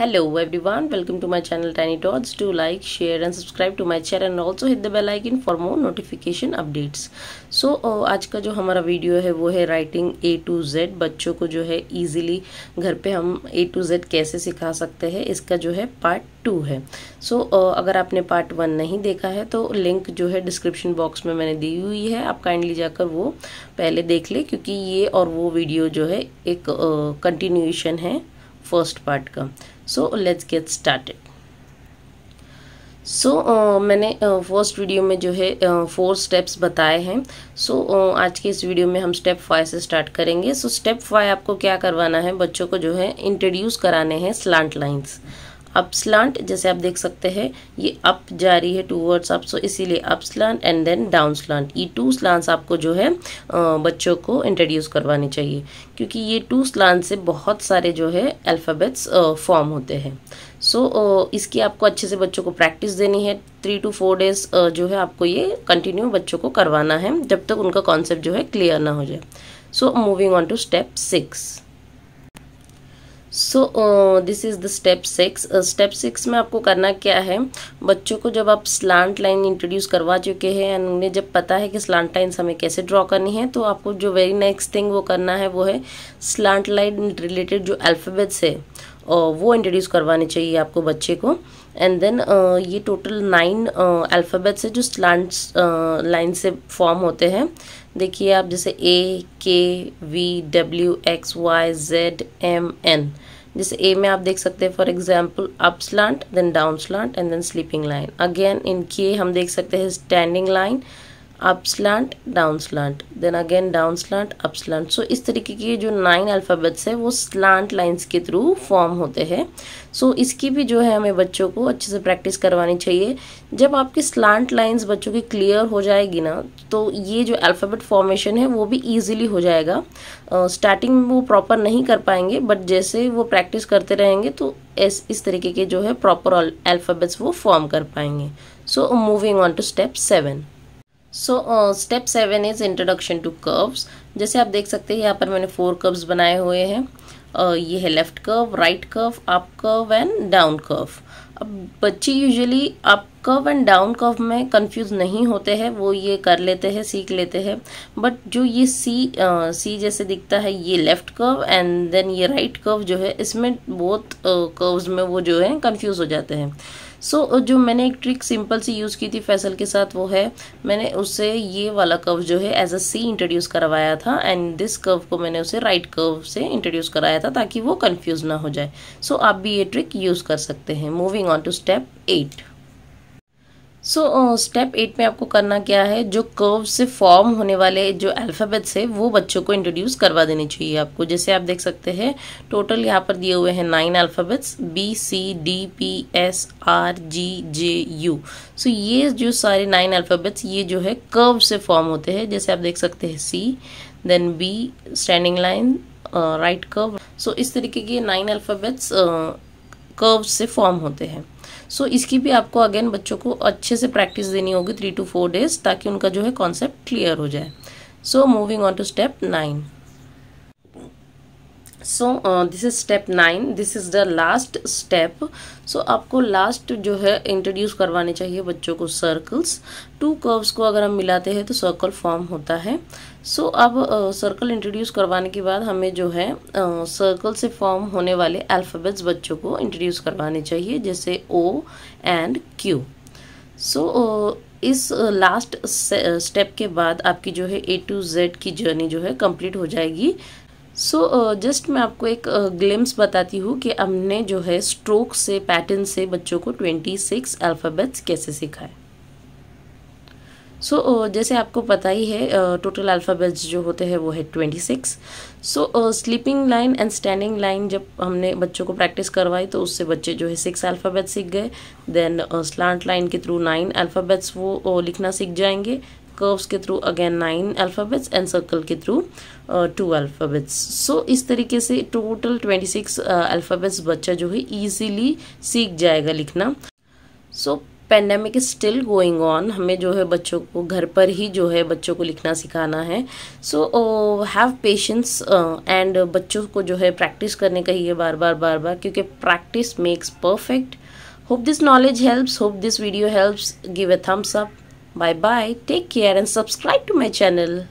Hello everyone, welcome to my channel Tiny Dots. Do like, share and subscribe to my channel and also hit the bell icon for more notification updates. So uh, आज का जो हमारा video है वो है writing a to Z बच्चों को जो है ईजिली घर पे हम ए टू जेड कैसे सिखा सकते हैं इसका जो है पार्ट टू है सो so, uh, अगर आपने पार्ट वन नहीं देखा है तो लिंक जो है डिस्क्रिप्शन बॉक्स में मैंने दी हुई है आप काइंडली जाकर वो पहले देख ले क्योंकि ये और वो वीडियो जो है एक कंटिन्यूशन uh, है फर्स्ट पार्ट का so let's get started so so, uh, मैंने फर्स्ट uh, वीडियो में जो है फोर uh, स्टेप्स बताए हैं सो so, uh, आज के इस वीडियो में हम स्टेप फाइव से स्टार्ट करेंगे सो स्टेप फाइव आपको क्या करवाना है बच्चों को जो है इंट्रोड्यूस कराने हैं स्लांट लाइंस अप स्लांट जैसे आप देख सकते हैं ये अप जा रही है टूवर्ड्स अप सो इसीलिए up slant and then down slant ये टू स्लांट्स आपको जो है बच्चों को इंट्रोड्यूस करवानी चाहिए क्योंकि ये टू स्लांट से बहुत सारे जो है अल्फ़ाबेट्स फॉर्म होते हैं सो so, इसकी आपको अच्छे से बच्चों को प्रैक्टिस देनी है थ्री टू फोर डेज जो है आपको ये कंटिन्यू बच्चों को करवाना है जब तक उनका कॉन्सेप्ट जो है क्लियर ना हो जाए so moving on to step six so this is the step six step six में आपको करना क्या है बच्चों को जब आप स्लांट लाइन इंट्रोड्यूस करवा चुके हैं एंड उन्हें जब पता है कि स्लांट लाइन हमें कैसे ड्रॉ करनी है तो आपको जो वेरी नेक्स्ट थिंग वो करना है वो है स्लांट लाइन रिलेटेड जो अल्फ़ाबेट्स है और uh, वो इंट्रोड्यूस करवाने चाहिए आपको बच्चे को एंड देन uh, ये टोटल नाइन अल्फ़ाबेट्स है जो स्लांट लाइन uh, से फॉर्म होते हैं देखिए आप जैसे A K V W X Y Z M N जैसे ए में आप देख सकते हैं for example up slant then down slant and then sleeping line again in K हम देख सकते हैं standing line up down slant then again down slant up so इस तरीके के जो नाइन अल्फ़ाबेट्स है वो स्लांट लाइंस के थ्रू फॉर्म होते हैं सो so, इसकी भी जो है हमें बच्चों को अच्छे से प्रैक्टिस करवानी चाहिए जब आपकी स्लांट लाइंस बच्चों की क्लियर हो जाएगी ना तो ये जो अल्फ़ाबेट फॉर्मेशन है वो भी ईजिली हो जाएगा स्टार्टिंग uh, में वो प्रॉपर नहीं कर पाएंगे बट जैसे वो प्रैक्टिस करते रहेंगे तो इस इस तरीके के जो है प्रॉपर अल्फ़ाबेट्स वो फॉर्म कर पाएंगे so moving on to step seven so step seven is introduction to curves जैसे आप देख सकते हैं यहाँ पर मैंने फोर कर्व्स बनाए हुए हैं uh, ये है left curve right curve up curve and down curve अब बच्चे usually up curve and down curve में कंफ्यूज नहीं होते हैं वो ये कर लेते हैं सीख लेते हैं बट जो ये सी सी uh, जैसे दिखता है ये लेफ्ट कर्व एंड देन ये राइट right कर्व जो है इसमें बहुत कर्व्स uh, में वो जो है कंफ्यूज हो जाते हैं सो so, जो मैंने एक ट्रिक सिंपल सी यूज़ की थी फैसल के साथ वो है मैंने उससे ये वाला कर्व जो है एज अ सी इंट्रोड्यूस करवाया था एंड दिस कर्व को मैंने उसे राइट right कर्व से इंट्रोड्यूस कराया था ताकि वो कन्फ्यूज ना हो जाए सो so, आप भी ये ट्रिक यूज़ कर सकते हैं moving on to step eight so step eight में आपको करना क्या है जो कर्व से फॉर्म होने वाले जो अल्फ़ाबेट्स है वो बच्चों को इंट्रोड्यूस करवा देने चाहिए आपको जैसे आप देख सकते हैं टोटल यहाँ पर दिए हुए हैं nine alphabets B C D P S R G J U so ये जो सारे नाइन अल्फ़ाबेट्स ये जो है कर्व से फॉर्म होते हैं जैसे आप देख सकते हैं C then B standing line right curve so इस तरीके के नाइन अल्फ़ाबेट्स कर्व से फॉर्म होते हैं सो so, इसकी भी आपको अगेन बच्चों को अच्छे से प्रैक्टिस देनी होगी थ्री टू फोर डेज ताकि उनका जो है कॉन्सेप्ट क्लियर हो जाए so moving on to step nine so this is step nine this is the last step so आपको लास्ट जो है इंट्रोड्यूस करवाने चाहिए बच्चों को सर्कल्स टू कर्व्स को अगर हम मिलाते हैं तो सर्कल फॉर्म होता है सो so, अब सर्कल इंट्रोड्यूस करवाने के बाद हमें जो है सर्कल से फॉर्म होने वाले अल्फ़ाबेट्स बच्चों को इंट्रोड्यूस करवाने चाहिए जैसे ओ एंड क्यू सो इस लास्ट स्टेप के बाद आपकी जो है ए टू जेड की जर्नी जो है कंप्लीट हो जाएगी सो so, जस्ट uh, मैं आपको एक ग्लिम्स uh, बताती हूँ कि हमने जो है स्ट्रोक से पैटर्न से बच्चों को सिक्स अल्फ़ाबेट्स कैसे सिखाए सो so, uh, जैसे आपको पता ही है टोटल uh, अल्फ़ाबेट्स जो होते हैं वो है twenty six so sleeping line and standing line जब हमने बच्चों को प्रैक्टिस करवाई तो उससे बच्चे जो है सिक्स अल्फ़ाबेट सीख गए देन स्लांट लाइन के थ्रू नाइन अल्फ़ाबेट्स वो uh, लिखना सीख जाएंगे कर्व्स के through again nine alphabets and circle के थ्रू टू अल्फ़ाबेट्स सो इस तरीके से टोटल ट्वेंटी सिक्स अल्फ़ाबेट्स बच्चा जो है ईजीली सीख जाएगा लिखना so so, pandemic is still going on हमें जो है बच्चों को घर पर ही जो है बच्चों को लिखना सिखाना है सो हैव पेशेंस एंड बच्चों को जो है प्रैक्टिस करने का ही है बार बार बार बार क्योंकि practice makes perfect hope this knowledge helps hope this video helps give a thumbs up bye bye take care and subscribe to my channel